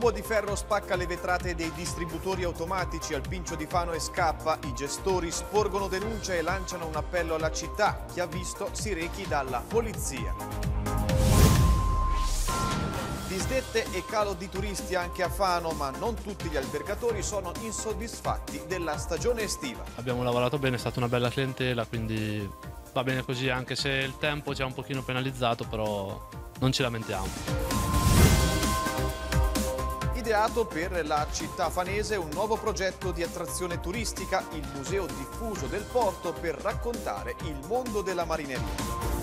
tubo di ferro spacca le vetrate dei distributori automatici al Pincio di Fano e scappa. I gestori sporgono denuncia e lanciano un appello alla città. Chi ha visto si rechi dalla polizia. Disdette e calo di turisti anche a Fano, ma non tutti gli albergatori sono insoddisfatti della stagione estiva. Abbiamo lavorato bene, è stata una bella clientela, quindi va bene così, anche se il tempo ci ha un pochino penalizzato, però non ci lamentiamo ideato per la città fanese un nuovo progetto di attrazione turistica, il Museo Diffuso del Porto, per raccontare il mondo della marineria.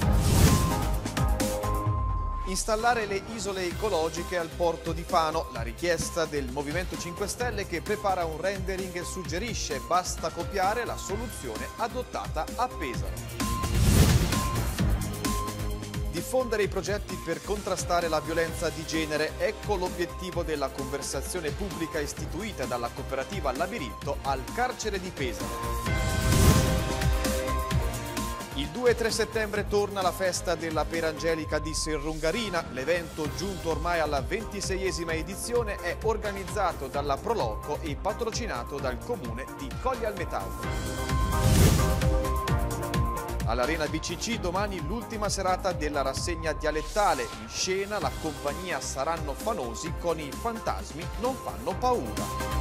Installare le isole ecologiche al porto di Fano, la richiesta del Movimento 5 Stelle che prepara un rendering e suggerisce basta copiare la soluzione adottata a Pesaro. Diffondere i progetti per contrastare la violenza di genere, ecco l'obiettivo della conversazione pubblica istituita dalla cooperativa Labirinto al carcere di Pesaro. Il 2 e 3 settembre torna la festa della Perangelica di Serrungarina. L'evento, giunto ormai alla 26esima edizione, è organizzato dalla Proloco e patrocinato dal comune di Colle al Metallo. All'Arena BCC domani l'ultima serata della rassegna dialettale. In scena la compagnia Saranno Fanosi con i fantasmi non fanno paura.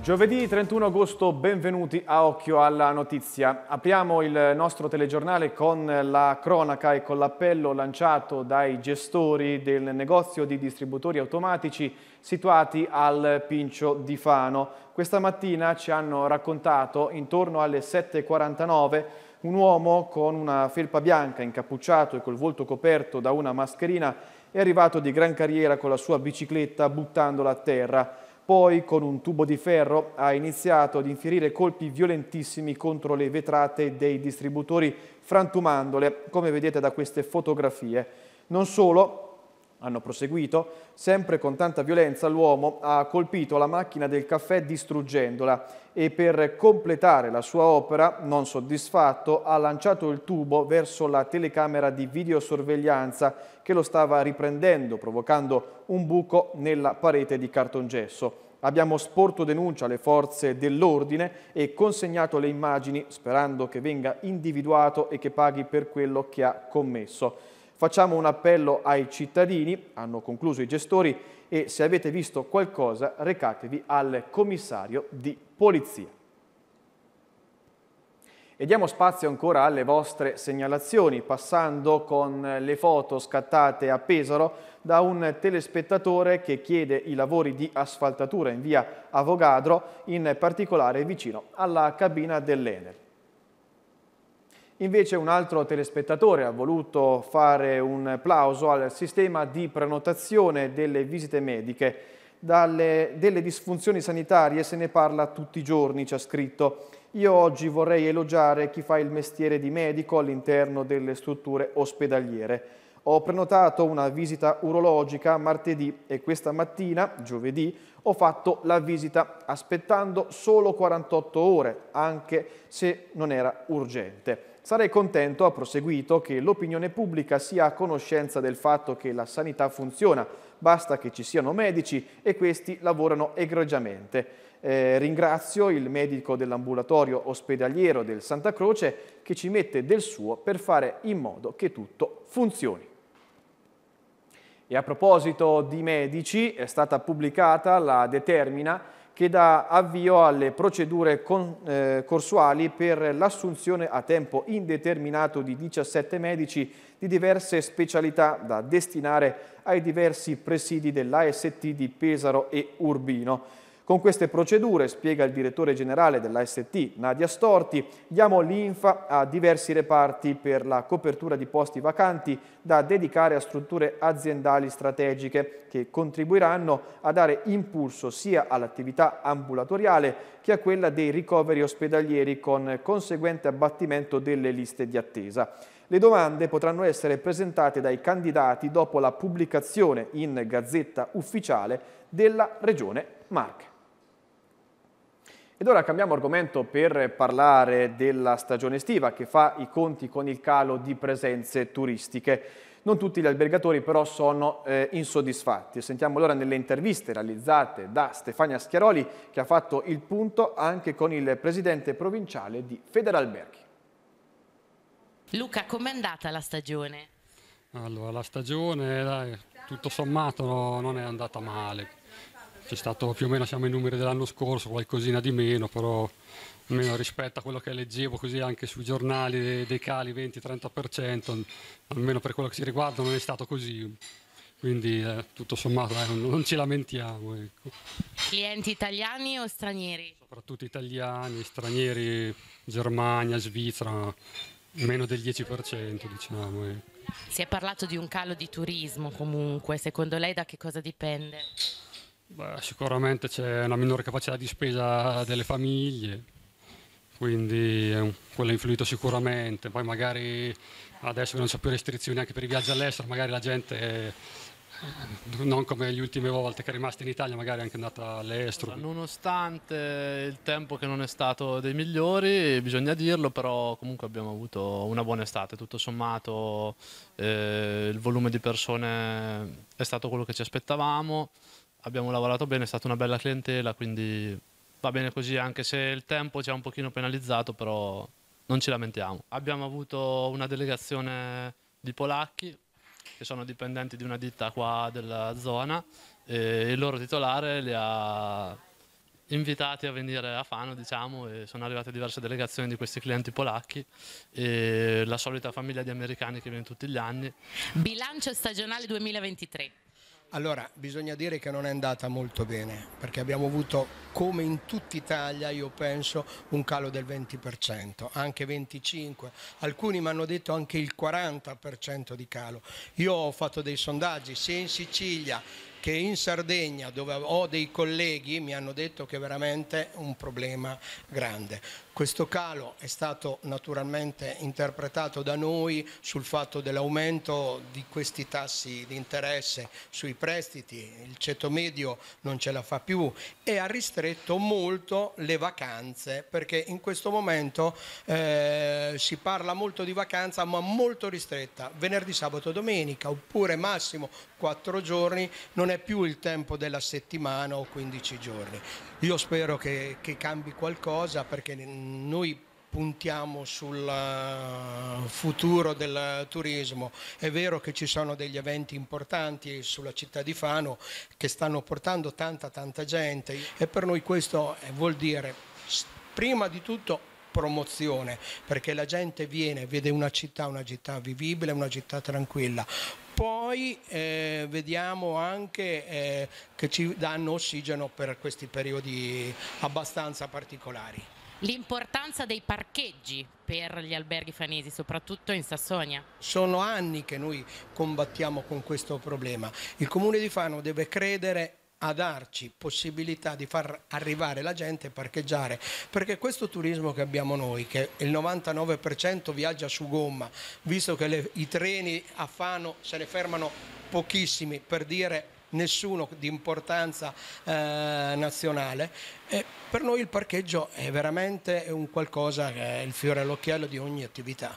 Giovedì 31 agosto, benvenuti a Occhio alla Notizia. Apriamo il nostro telegiornale con la cronaca e con l'appello lanciato dai gestori del negozio di distributori automatici situati al Pincio di Fano. Questa mattina ci hanno raccontato, intorno alle 7.49, un uomo con una felpa bianca, incappucciato e col volto coperto da una mascherina, è arrivato di gran carriera con la sua bicicletta buttandola a terra. Poi, con un tubo di ferro, ha iniziato ad infierire colpi violentissimi contro le vetrate dei distributori, frantumandole, come vedete da queste fotografie. Non solo, hanno proseguito, sempre con tanta violenza l'uomo ha colpito la macchina del caffè distruggendola e per completare la sua opera, non soddisfatto, ha lanciato il tubo verso la telecamera di videosorveglianza che lo stava riprendendo, provocando un buco nella parete di cartongesso. Abbiamo sporto denuncia alle forze dell'ordine e consegnato le immagini sperando che venga individuato e che paghi per quello che ha commesso. Facciamo un appello ai cittadini, hanno concluso i gestori, e se avete visto qualcosa recatevi al commissario di polizia. E diamo spazio ancora alle vostre segnalazioni, passando con le foto scattate a Pesaro da un telespettatore che chiede i lavori di asfaltatura in via Avogadro, in particolare vicino alla cabina dell'Ener. Invece un altro telespettatore ha voluto fare un plauso al sistema di prenotazione delle visite mediche. Dalle, delle disfunzioni sanitarie se ne parla tutti i giorni, ci ha scritto. Io oggi vorrei elogiare chi fa il mestiere di medico all'interno delle strutture ospedaliere. Ho prenotato una visita urologica martedì e questa mattina, giovedì, ho fatto la visita aspettando solo 48 ore, anche se non era urgente. Sarei contento, ha proseguito, che l'opinione pubblica sia a conoscenza del fatto che la sanità funziona, basta che ci siano medici e questi lavorano egregiamente. Eh, ringrazio il medico dell'ambulatorio ospedaliero del Santa Croce che ci mette del suo per fare in modo che tutto funzioni. E a proposito di medici, è stata pubblicata la determina che dà avvio alle procedure con, eh, corsuali per l'assunzione a tempo indeterminato di 17 medici di diverse specialità da destinare ai diversi presidi dell'AST di Pesaro e Urbino. Con queste procedure, spiega il direttore generale dell'AST Nadia Storti, diamo linfa a diversi reparti per la copertura di posti vacanti da dedicare a strutture aziendali strategiche che contribuiranno a dare impulso sia all'attività ambulatoriale che a quella dei ricoveri ospedalieri con conseguente abbattimento delle liste di attesa. Le domande potranno essere presentate dai candidati dopo la pubblicazione in Gazzetta Ufficiale della Regione Marche. Ed ora cambiamo argomento per parlare della stagione estiva che fa i conti con il calo di presenze turistiche. Non tutti gli albergatori però sono eh, insoddisfatti. Sentiamo allora nelle interviste realizzate da Stefania Schiaroli che ha fatto il punto anche con il presidente provinciale di Federalberghi. Luca, com'è andata la stagione? Allora, la stagione, dai, tutto sommato no, non è andata male c'è stato più o meno, siamo ai numeri dell'anno scorso, qualcosina di meno, però almeno rispetto a quello che leggevo così anche sui giornali dei cali 20-30%, almeno per quello che ci riguarda non è stato così. Quindi eh, tutto sommato eh, non, non, ci lamentiamo. Ecco. Clienti italiani o stranieri? Soprattutto italiani, stranieri, Germania, Svizzera, meno del 10% diciamo. Ecco. Si è parlato di un calo di turismo comunque, secondo lei da che cosa dipende? Beh, sicuramente c'è una minore capacità di spesa delle famiglie, quindi quello ha influito sicuramente. Poi magari adesso che non c'è più restrizioni anche per i viaggi all'estero, magari la gente eh, non come le ultime volte che è rimasta in Italia, magari è anche andata all'estero. Nonostante il tempo che non è stato dei migliori, bisogna dirlo, però comunque abbiamo avuto una buona estate, tutto sommato eh, il volume di persone è stato quello che ci aspettavamo, abbiamo lavorato bene, è stata una bella clientela, quindi va bene così, anche se il tempo ci ha un pochino penalizzato, però non ci lamentiamo. Abbiamo avuto una delegazione di polacchi che sono dipendenti di una ditta qua della zona e il loro titolare li ha invitati a venire a Fano, diciamo, e sono arrivate diverse delegazioni di questi clienti polacchi e la solita famiglia di americani che viene tutti gli anni. Bilancio stagionale 2023. Allora, bisogna dire che non è andata molto bene, perché abbiamo avuto, come in tutta Italia, io penso, un calo del 20%, anche 25%, alcuni mi hanno detto anche il 40% di calo. Io ho fatto dei sondaggi sia in Sicilia che in Sardegna, dove ho dei colleghi, mi hanno detto che è veramente un problema grande. Questo calo è stato naturalmente interpretato da noi sul fatto dell'aumento di questi tassi di interesse sui prestiti, il ceto medio non ce la fa più e ha ristretto molto le vacanze perché in questo momento eh, si parla molto di vacanza ma molto ristretta, venerdì, sabato, domenica oppure massimo quattro giorni, non è più il tempo della settimana o 15 giorni. Io spero che, che cambi qualcosa perché noi puntiamo sul eh, futuro del turismo. È vero che ci sono degli eventi importanti sulla città di Fano che stanno portando tanta tanta gente e per noi questo eh, vuol dire prima di tutto promozione perché la gente viene, vede una città, una città vivibile, una città tranquilla. Poi eh, vediamo anche eh, che ci danno ossigeno per questi periodi abbastanza particolari. L'importanza dei parcheggi per gli alberghi fanesi, soprattutto in Sassonia. Sono anni che noi combattiamo con questo problema. Il Comune di Fano deve credere a darci possibilità di far arrivare la gente e parcheggiare, perché questo turismo che abbiamo noi, che il 99% viaggia su gomma, visto che le, i treni a Fano se ne fermano pochissimi, per dire nessuno di importanza eh, nazionale. E eh, per noi il parcheggio è veramente un qualcosa che è il fiore all'occhiello di ogni attività.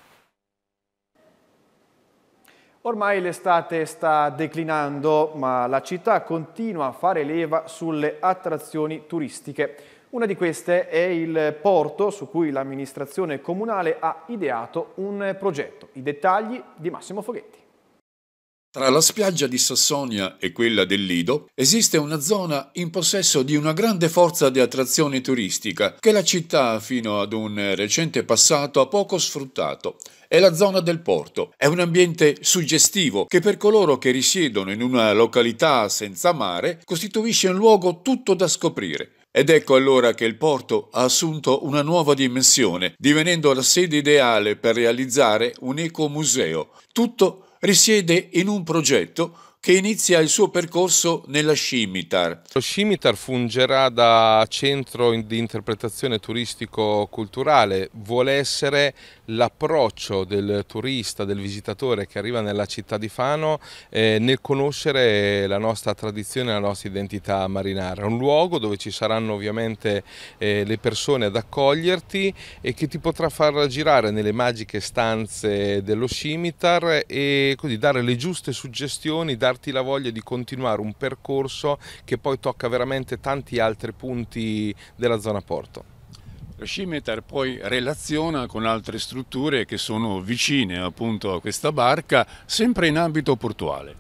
Ormai l'estate sta declinando, ma la città continua a fare leva sulle attrazioni turistiche. Una di queste è il porto su cui l'amministrazione comunale ha ideato un progetto. I dettagli di Massimo Foghetti. Tra la spiaggia di Sassonia e quella del Lido esiste una zona in possesso di una grande forza di attrazione turistica che la città fino ad un recente passato ha poco sfruttato. È la zona del porto. È un ambiente suggestivo che per coloro che risiedono in una località senza mare costituisce un luogo tutto da scoprire. Ed ecco allora che il porto ha assunto una nuova dimensione, divenendo la sede ideale per realizzare un ecomuseo, tutto risiede in un progetto che inizia il suo percorso nella Scimitar. Lo Scimitar fungerà da centro di interpretazione turistico-culturale, vuole essere l'approccio del turista, del visitatore che arriva nella città di Fano eh, nel conoscere la nostra tradizione, la nostra identità marinara. un luogo dove ci saranno ovviamente eh, le persone ad accoglierti e che ti potrà far girare nelle magiche stanze dello scimitar e così dare le giuste suggestioni, darti la voglia di continuare un percorso che poi tocca veramente tanti altri punti della zona porto. Lo scimeter poi relaziona con altre strutture che sono vicine appunto a questa barca, sempre in ambito portuale.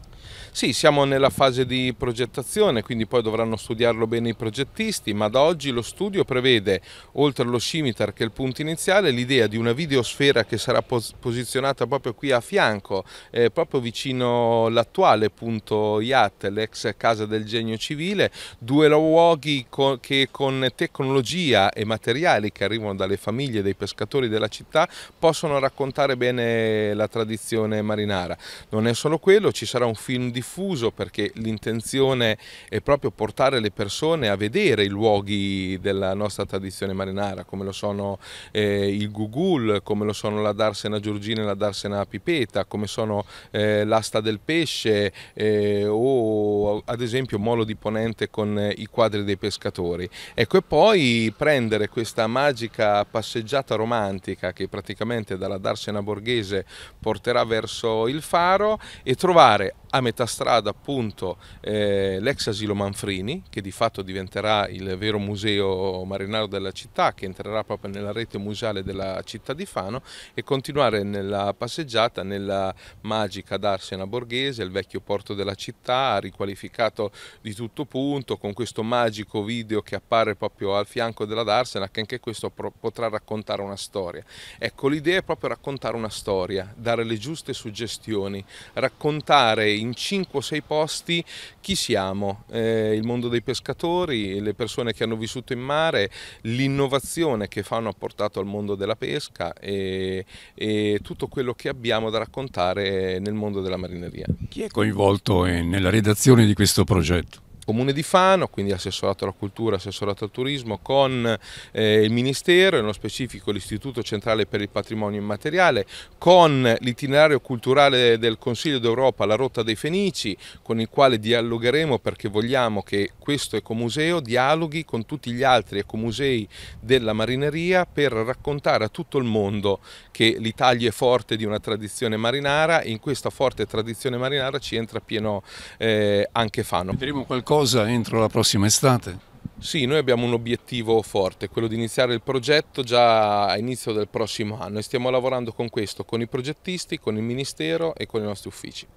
Sì, siamo nella fase di progettazione, quindi poi dovranno studiarlo bene i progettisti, ma da oggi lo studio prevede, oltre allo scimitar che è il punto iniziale, l'idea di una videosfera che sarà pos posizionata proprio qui a fianco, eh, proprio vicino l'attuale punto IAT, l'ex Casa del Genio Civile, due luoghi co che con tecnologia e materiali che arrivano dalle famiglie dei pescatori della città possono raccontare bene la tradizione marinara. Non è solo quello, ci sarà un film film diffuso perché l'intenzione è proprio portare le persone a vedere i luoghi della nostra tradizione marinara, come lo sono eh, il Gugul, come lo sono la Darsena Giorgina e la Darsena Pipeta, come sono eh, l'asta del pesce eh, o ad esempio Molo di Ponente con eh, i quadri dei pescatori. Ecco, e poi prendere questa magica passeggiata romantica che praticamente dalla Darsena Borghese porterà verso il faro e trovare a metà metà strada appunto eh, l'ex asilo Manfrini, che di fatto diventerà il vero museo marinaro della città, che entrerà proprio nella rete museale della città di Fano, e continuare nella passeggiata nella magica Darsena Borghese, il vecchio porto della città, riqualificato di tutto punto, con questo magico video che appare proprio al fianco della Darsena, che anche questo potrà raccontare una storia. Ecco, l'idea è proprio raccontare una storia, dare le giuste suggestioni, raccontare in 5 o 6 posti chi siamo, eh, il mondo dei pescatori, le persone che hanno vissuto in mare, l'innovazione che Fano ha portato al mondo della pesca e, e, tutto quello che abbiamo da raccontare nel mondo della marineria. Chi è coinvolto eh, nella redazione di questo progetto? Comune di Fano, quindi assessorato alla cultura, assessorato al turismo, con eh, il Ministero, nello specifico l'Istituto Centrale per il Patrimonio Immateriale, con l'itinerario culturale del Consiglio d'Europa, la Rotta dei Fenici, con il quale dialogheremo perché vogliamo che questo ecomuseo dialoghi con tutti gli altri ecomusei della marineria per raccontare a tutto il mondo che l'Italia è forte di una tradizione marinara e in questa forte tradizione marinara ci entra pieno eh, anche Fano. Vedremo qualcosa qualcosa entro la prossima estate? Sì, noi abbiamo un obiettivo forte, quello di iniziare il progetto già a inizio del prossimo anno e stiamo lavorando con questo, con i progettisti, con il Ministero e con i nostri uffici.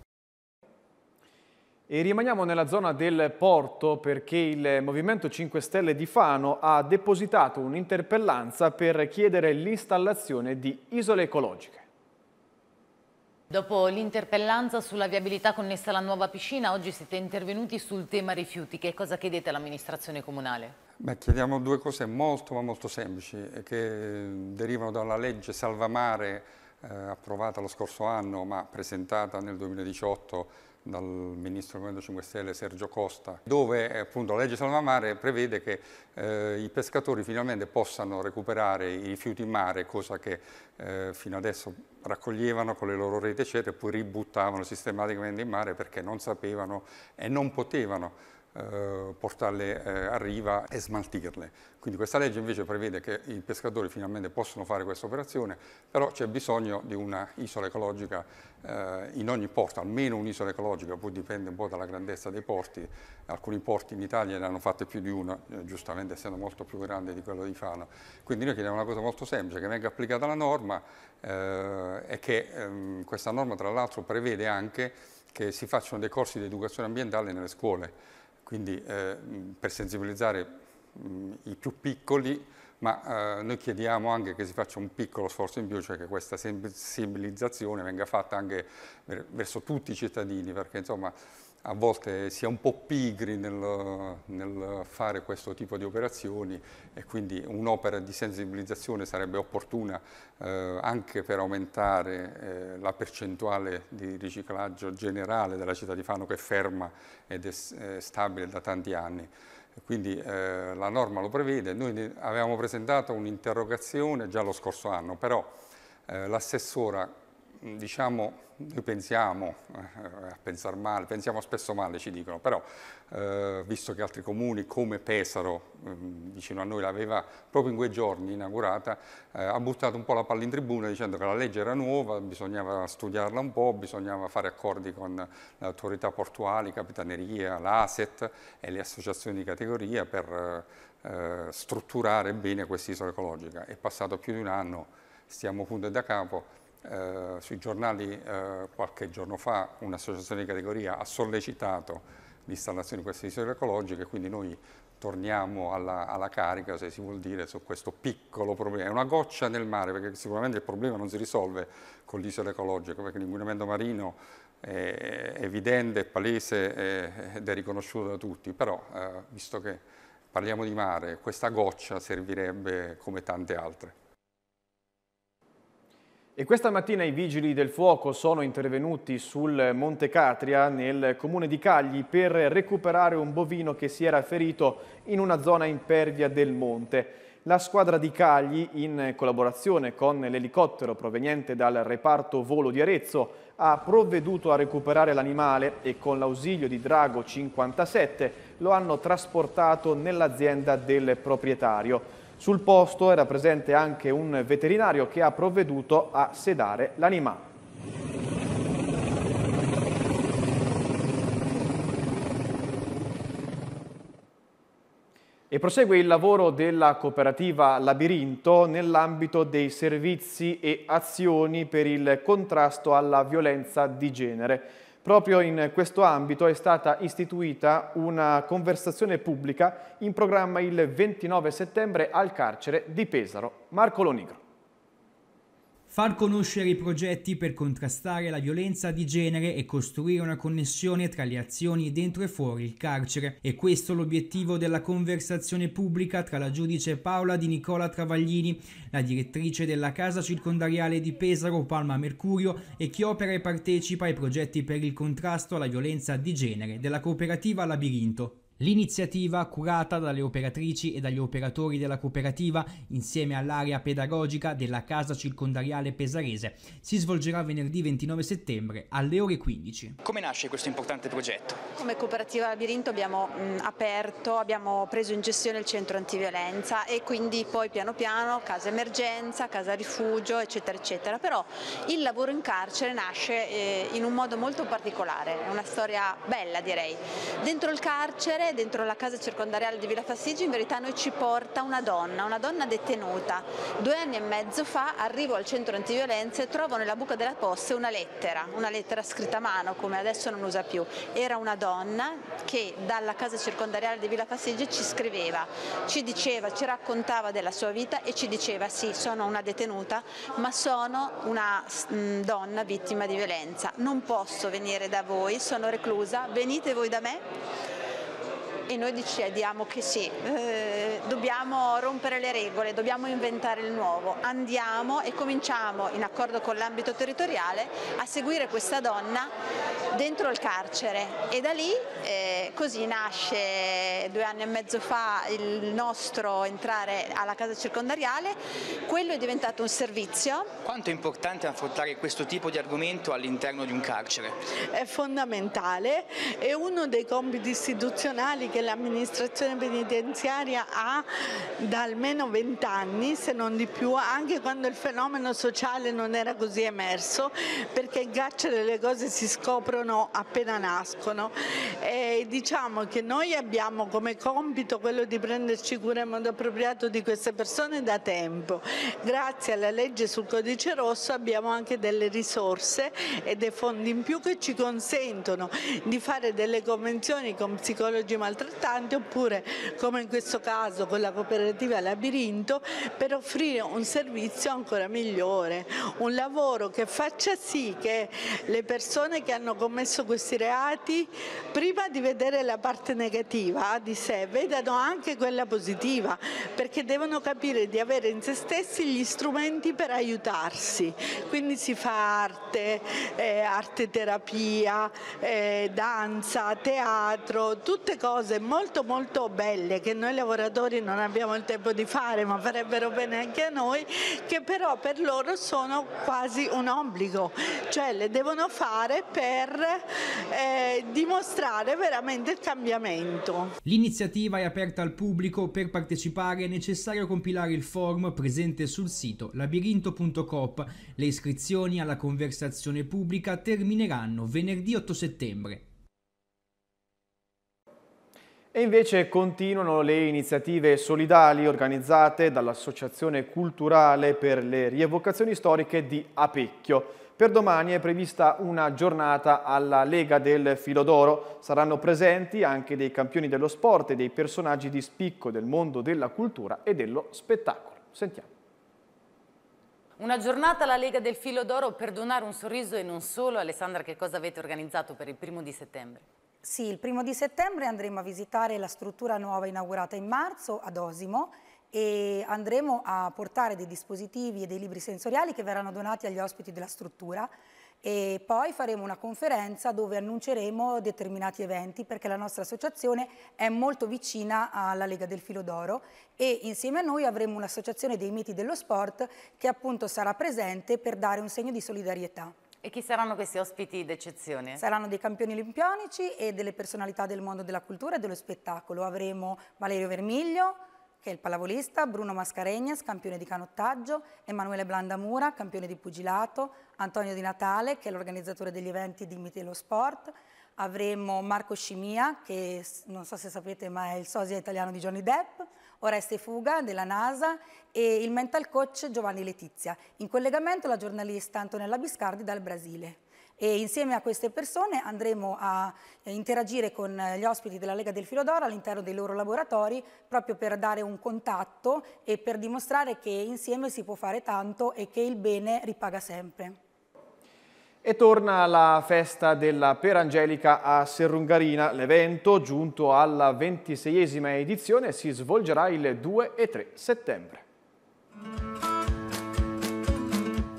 E rimaniamo nella zona del porto perché il Movimento 5 Stelle di Fano ha depositato un'interpellanza per chiedere l'installazione di isole ecologiche. Dopo l'interpellanza sulla viabilità connessa alla nuova piscina, oggi siete intervenuti sul tema rifiuti. Che cosa chiedete all'amministrazione comunale? Beh, chiediamo due cose molto ma molto semplici eh, che derivano dalla legge Salvamare eh, approvata lo scorso anno ma presentata nel 2018 dal ministro del Movimento 5 Stelle Sergio Costa, dove eh, appunto la legge salvamare prevede che eh, i pescatori finalmente possano recuperare i rifiuti in mare, cosa che eh, fino adesso raccoglievano con le loro reti eccetera e poi ributtavano sistematicamente in mare perché non sapevano e non potevano eh, portarle eh, a riva e smaltirle. Quindi questa legge invece prevede che i pescatori finalmente possano fare questa operazione, però c'è bisogno di un'isola ecologica eh, in ogni porto, almeno un'isola ecologica, poi dipende un po' dalla grandezza dei porti. Alcuni porti in Italia ne hanno fatte più di una, giustamente essendo molto più grande di quello di Fano. Quindi noi chiediamo una cosa molto semplice, che venga applicata la norma e che ehm, questa norma tra l'altro prevede anche che si facciano dei corsi di educazione ambientale nelle scuole quindi eh, per sensibilizzare mh, i più piccoli, ma eh, noi chiediamo anche che si faccia un piccolo sforzo in più, cioè che questa sensibilizzazione venga fatta anche verso tutti i cittadini, perché insomma a volte si è un po' pigri nel, nel fare questo tipo di operazioni e quindi un'opera di sensibilizzazione sarebbe opportuna eh, anche per aumentare eh, la percentuale di riciclaggio generale della città di Fano che è ferma ed è, è stabile da tanti anni quindi eh, la norma lo prevede. Noi avevamo presentato un'interrogazione già lo scorso anno, però eh, l'assessora diciamo, noi pensiamo, eh, a pensare male, pensiamo spesso male ci dicono, però eh, visto che altri comuni come Pesaro, eh, vicino a noi, l'aveva proprio in quei giorni inaugurata, eh, ha buttato un po' la palla in tribuna dicendo che la legge era nuova, bisognava studiarla un po', bisognava fare accordi con le autorità portuali, capitaneria, l'ASET e le associazioni di categoria per eh, strutturare bene quest'isola ecologica. È passato più di un anno, stiamo punto da capo, eh, sui giornali eh, qualche giorno fa un'associazione di categoria ha sollecitato l'installazione di queste isole ecologiche, quindi noi torniamo alla, alla, carica, se si vuol dire, su questo piccolo problema. È una goccia nel mare, perché sicuramente il problema non si risolve con l'isola ecologica, perché l'inquinamento marino è evidente, è palese ed è riconosciuto da tutti, però eh, visto che parliamo di mare, questa goccia servirebbe come tante altre. E questa mattina i vigili del fuoco sono intervenuti sul Monte Catria nel comune di Cagli per recuperare un bovino che si era ferito in una zona impervia del monte. La squadra di Cagli, in collaborazione con l'elicottero proveniente dal reparto volo di Arezzo, ha provveduto a recuperare l'animale e con l'ausilio di Drago 57 lo hanno trasportato nell'azienda del proprietario. Sul posto era presente anche un veterinario che ha provveduto a sedare l'animale. E prosegue il lavoro della cooperativa Labirinto nell'ambito dei servizi e azioni per il contrasto alla violenza di genere. Proprio in questo ambito è stata istituita una conversazione pubblica in programma il 29 settembre al carcere di Pesaro. Marco Lonigro. Far conoscere i progetti per contrastare la violenza di genere e costruire una connessione tra le azioni dentro e fuori il carcere. E questo l'obiettivo della conversazione pubblica tra la giudice Paola di Nicola Travaglini, la direttrice della Casa Circondariale di Pesaro Palma Mercurio e chi opera e partecipa ai progetti per il contrasto alla violenza di genere della cooperativa Labirinto. L'iniziativa, curata dalle operatrici e dagli operatori della cooperativa insieme all'area pedagogica della Casa Circondariale Pesarese, si svolgerà venerdì 29 settembre alle ore 15. Come nasce questo importante progetto? Come cooperativa Labirinto abbiamo mh, aperto, abbiamo preso in gestione il centro antiviolenza e quindi poi piano piano casa emergenza, casa rifugio eccetera eccetera, però il lavoro in carcere nasce eh, in un modo molto particolare, è una storia bella direi. Dentro il carcere dentro la casa circondariale di Villa Fassigi in verità noi ci porta una donna, una donna detenuta. Due anni e mezzo fa arrivo al centro antiviolenza e trovo nella buca della posta una lettera, una lettera scritta a mano come adesso non usa più. Era una donna che dalla casa circondariale di Villa Fassigi ci scriveva, ci diceva, ci raccontava della sua vita e ci diceva sì sono una detenuta ma sono una mh, mm, donna vittima di violenza, non posso venire da voi, sono reclusa, venite voi da me e noi decidiamo che sì, eh, dobbiamo rompere le regole, dobbiamo inventare il nuovo, andiamo e cominciamo in accordo con l'ambito territoriale a seguire questa donna dentro il carcere e da lì eh, così nasce due anni e mezzo fa il nostro entrare alla casa circondariale, quello è diventato un servizio. Quanto è importante affrontare questo tipo di argomento all'interno di un carcere? È fondamentale, è uno dei compiti istituzionali che l'amministrazione penitenziaria ha da almeno vent'anni, se non di più, anche quando il fenomeno sociale non era così emerso, perché in carcere le cose si scoprono acquisiscono appena nascono e diciamo che noi abbiamo come compito quello di prenderci cura in modo appropriato di queste persone da tempo. Grazie alla legge sul codice rosso abbiamo anche delle risorse e dei fondi in più che ci consentono di fare delle convenzioni con psicologi maltrattanti oppure come in questo caso con la cooperativa Labirinto per offrire un servizio ancora migliore, un lavoro che faccia sì che le persone che hanno commesso commesso questi reati, prima di vedere la parte negativa di sé, vedano anche quella positiva, perché devono capire di avere in se stessi gli strumenti per aiutarsi. Quindi si fa arte, eh, arte terapia, eh, danza, teatro, tutte cose molto molto belle che noi lavoratori non abbiamo il tempo di fare, ma farebbero bene anche a noi, che però per loro sono quasi un obbligo, cioè le devono fare per eh, dimostrare veramente il cambiamento. L'iniziativa è aperta al pubblico, per partecipare è necessario compilare il form presente sul sito labirinto.coop. Le iscrizioni alla conversazione pubblica termineranno venerdì 8 settembre. E invece continuano le iniziative solidali organizzate dall'Associazione Culturale per le Rievocazioni Storiche di Apecchio. Per domani è prevista una giornata alla Lega del Filo d'Oro. Saranno presenti anche dei campioni dello sport e dei personaggi di spicco del mondo della cultura e dello spettacolo. Sentiamo. Una giornata alla Lega del Filo d'Oro per donare un sorriso e non solo. Alessandra, che cosa avete organizzato per il primo di settembre? Sì, il primo di settembre andremo a visitare la struttura nuova inaugurata in marzo ad Osimo e andremo a portare dei dispositivi e dei libri sensoriali che verranno donati agli ospiti della struttura e poi faremo una conferenza dove annunceremo determinati eventi perché la nostra associazione è molto vicina alla Lega del Filo d'Oro e insieme a noi avremo un'associazione dei miti dello sport che appunto sarà presente per dare un segno di solidarietà. E chi saranno questi ospiti d'eccezione? Saranno dei campioni olimpionici e delle personalità del mondo della cultura e dello spettacolo. Avremo Valerio Vermiglio, che è il pallavolista Bruno Mascaregnas, campione di canottaggio, Emanuele Blandamura, campione di pugilato, Antonio Di Natale, che è l'organizzatore degli eventi Dignity e lo Sport, avremo Marco Scimia, che non so se sapete ma è il sosia italiano di Johnny Depp, Oreste Fuga della NASA e il mental coach Giovanni Letizia. In collegamento la giornalista Antonella Biscardi dal Brasile e insieme a queste persone andremo a eh, interagire con eh, gli ospiti della Lega del Filodoro all'interno dei loro laboratori proprio per dare un contatto e per dimostrare che insieme si può fare tanto e che il bene ripaga sempre. E torna la festa della Perangelica a Serrungarina. L'evento, giunto alla ventiseiesima edizione, si svolgerà il 2 e 3 settembre.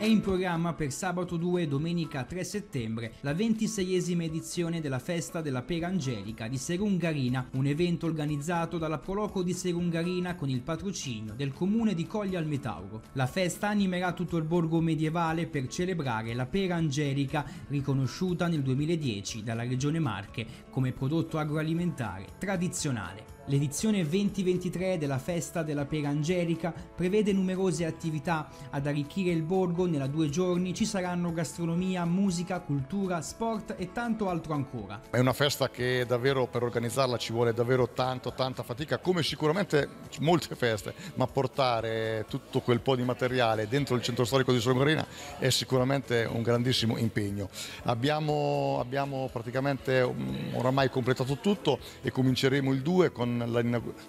È in programma per sabato 2 e domenica 3 settembre la 26esima edizione della Festa della Pera Angelica di Serungarina, un evento organizzato dalla Proloco di Serungarina con il patrocinio del comune di Coglia al Metauro. La festa animerà tutto il borgo medievale per celebrare la Pera Angelica riconosciuta nel 2010 dalla Regione Marche come prodotto agroalimentare tradizionale. L'edizione 2023 della Festa della Pera Angelica prevede numerose attività ad arricchire il borgo, nella due giorni ci saranno gastronomia, musica, cultura, sport e tanto altro ancora. È una festa che davvero per organizzarla ci vuole davvero tanto, tanta fatica, come sicuramente molte feste, ma portare tutto quel po' di materiale dentro il centro storico di Solgarina è sicuramente un grandissimo impegno. Abbiamo, abbiamo praticamente mm, oramai completato tutto e cominceremo il 2 con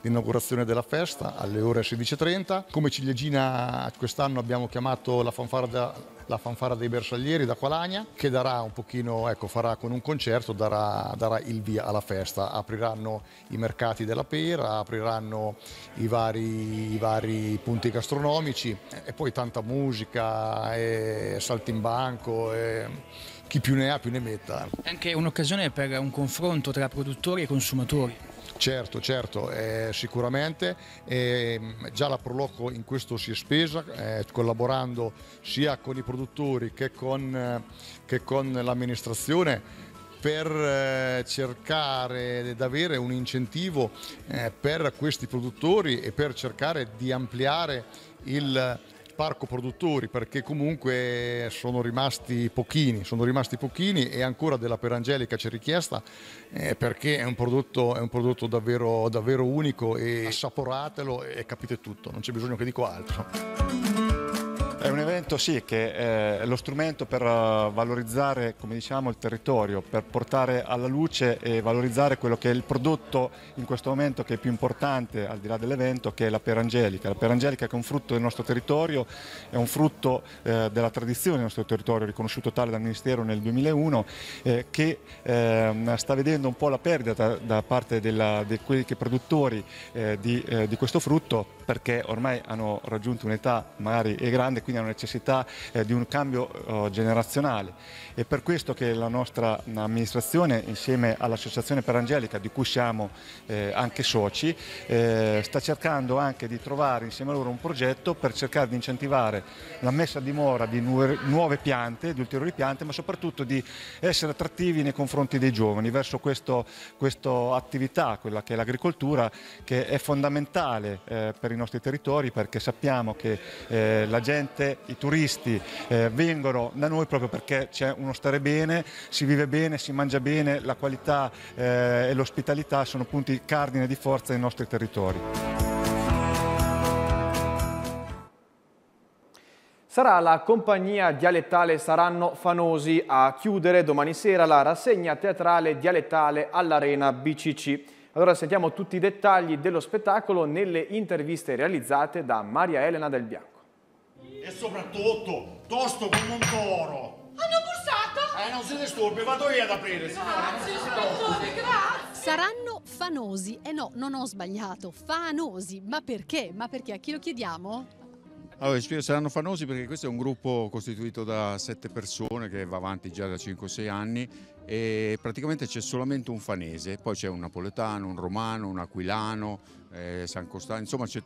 l'inaugurazione della festa alle ore 16.30. Come ciliegina quest'anno abbiamo chiamato la fanfara, da, la fanfara dei bersaglieri da Qualagna che darà un pochino, ecco, farà con un concerto, darà, darà il via alla festa. Apriranno i mercati della pera, apriranno i vari, i vari punti gastronomici e poi tanta musica, e saltimbanco. E chi più ne ha più ne metta. È anche un'occasione per un confronto tra produttori e consumatori. Certo, certo, eh, sicuramente. Eh, già la Proloco in questo si è spesa, eh, collaborando sia con i produttori che con, eh, che con l'amministrazione per eh, cercare di avere un incentivo eh, per questi produttori e per cercare di ampliare il, parco produttori perché comunque sono rimasti pochini, sono rimasti pochini e ancora della perangelica c'è richiesta eh, perché è un prodotto, è un prodotto davvero, davvero unico e assaporatelo e capite tutto, non c'è bisogno che dico altro. È un evento sì, che eh, è lo strumento per eh, valorizzare diciamo, il territorio, per portare alla luce e valorizzare quello che è il prodotto in questo momento che è più importante al di là dell'evento, che è la perangelica. La perangelica che è un frutto del nostro territorio, è un frutto eh, della tradizione del nostro territorio, riconosciuto tale dal Ministero nel 2001, eh, che eh, sta vedendo un po' la perdita da parte della, di quelli che produttori eh, di, di questo frutto perché ormai hanno raggiunto un'età magari grande, quindi quindi la necessità eh, di un cambio oh, generazionale. È per questo che la nostra amministrazione, insieme all'Associazione per Angelica, di cui siamo eh, anche soci, eh, sta cercando anche di trovare insieme a loro un progetto per cercare di incentivare la messa a dimora di nuove, nuove piante, di ulteriori piante, ma soprattutto di essere attrattivi nei confronti dei giovani verso questo, questa attività, quella che è l'agricoltura, che è fondamentale eh, per i nostri territori perché sappiamo che eh, la gente estate i turisti eh, vengono da noi proprio perché c'è uno stare bene, si vive bene, si mangia bene, la qualità eh, e l'ospitalità sono punti cardine di forza dei nostri territori. Sarà la compagnia dialettale Saranno Fanosi a chiudere domani sera la rassegna teatrale dialettale all'Arena BCC. Allora sentiamo tutti i dettagli dello spettacolo nelle interviste realizzate da Maria Elena Del Bianco. E soprattutto, tosto come un toro. Hanno bussato? Eh, non si stupi, vado io ad aprire. Grazie, ispettore, grazie. Saranno fanosi. Eh no, non ho sbagliato. Fanosi. Ma perché? Ma perché? A chi lo chiediamo? Allora, saranno fanosi perché questo è un gruppo costituito da sette persone che va avanti già da 5-6 anni e praticamente c'è solamente un fanese, poi c'è un napoletano, un romano, un aquilano, eh, San Costanzo, insomma c'è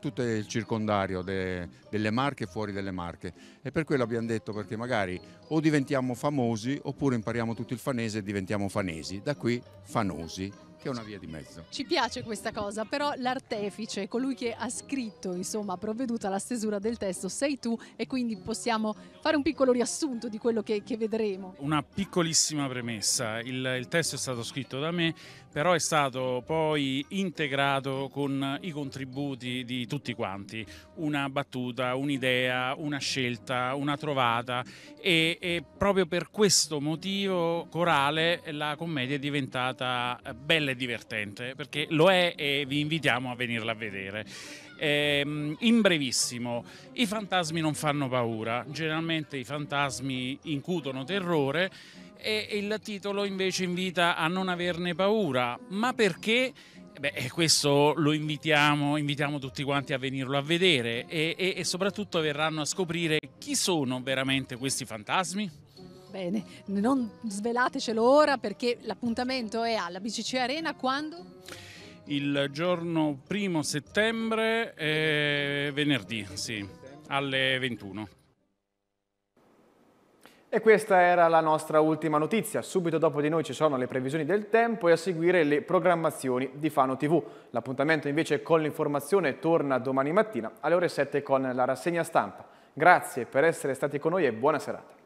tutto il circondario de, delle Marche e fuori delle Marche e per quello abbiamo detto perché magari o diventiamo famosi oppure impariamo tutto il fanese e diventiamo fanesi, da qui fanosi che è una via di mezzo. Ci piace questa cosa, però l'artefice, colui che ha scritto, insomma, ha provveduto alla stesura del testo, sei tu e quindi possiamo fare un piccolo riassunto di quello che, che vedremo. Una piccolissima premessa, il, il testo è stato scritto da me, però è stato poi integrato con i contributi di tutti quanti, una battuta, un'idea, una scelta, una trovata e, e proprio per questo motivo corale la commedia è diventata bella e divertente, perché lo è e vi invitiamo a venirla a vedere ehm, in brevissimo, i fantasmi non fanno paura, generalmente i fantasmi incutono terrore e il titolo invece invita a non averne paura. Ma perché? Beh, eh, questo lo invitiamo, invitiamo tutti quanti a venirlo a vedere e, e, e soprattutto verranno a scoprire chi sono veramente questi fantasmi. Bene, non svelatecelo ora perché l'appuntamento è alla BCC Arena quando? Il giorno primo settembre, eh, venerdì, sì, alle 21. E questa era la nostra ultima notizia. Subito dopo di noi ci sono le previsioni del tempo e a seguire le programmazioni di Fano TV. L'appuntamento invece con l'informazione torna domani mattina alle ore 7 con la rassegna stampa. Grazie per essere stati con noi e buona serata.